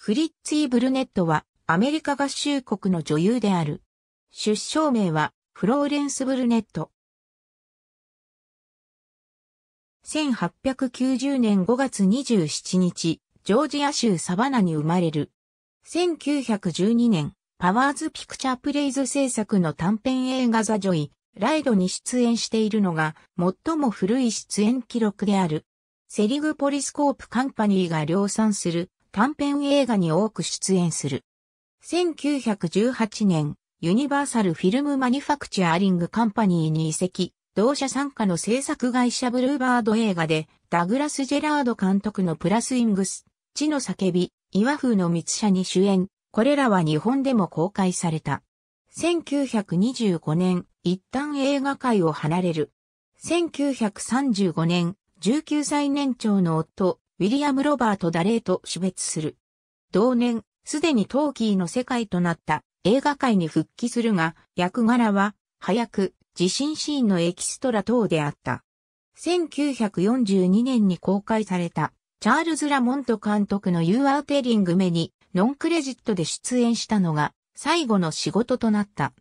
フリッツィ・ブルネットはアメリカ合衆国の女優である。出生名はフローレンス・ブルネット。1890年5月27日、ジョージア州サバナに生まれる。1912年、パワーズ・ピクチャー・プレイズ制作の短編映画ザ・ジョイ、ライドに出演しているのが最も古い出演記録である。セリグポリスコープカンパニーが量産する短編映画に多く出演する。1918年、ユニバーサル・フィルム・マニファクチャーリング・カンパニーに移籍、同社参加の制作会社ブルーバード映画で、ダグラス・ジェラード監督のプラス・イングス、地の叫び、岩風の密社に主演、これらは日本でも公開された。1925年、一旦映画界を離れる。1935年、19歳年長の夫、ウィリアム・ロバート・ダレーと死別する。同年、すでにトーキーの世界となった映画界に復帰するが、役柄は、早く、地震シーンのエキストラ等であった。1942年に公開された、チャールズ・ラモント監督のユー・アーテリング目に、ノンクレジットで出演したのが、最後の仕事となった。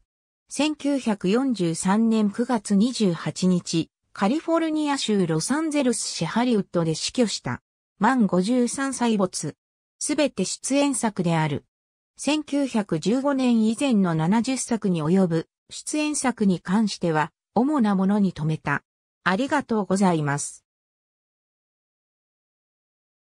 1943年9月28日、カリフォルニア州ロサンゼルス市ハリウッドで死去した。満53歳没。すべて出演作である。1915年以前の70作に及ぶ出演作に関しては、主なものに止めた。ありがとうございます。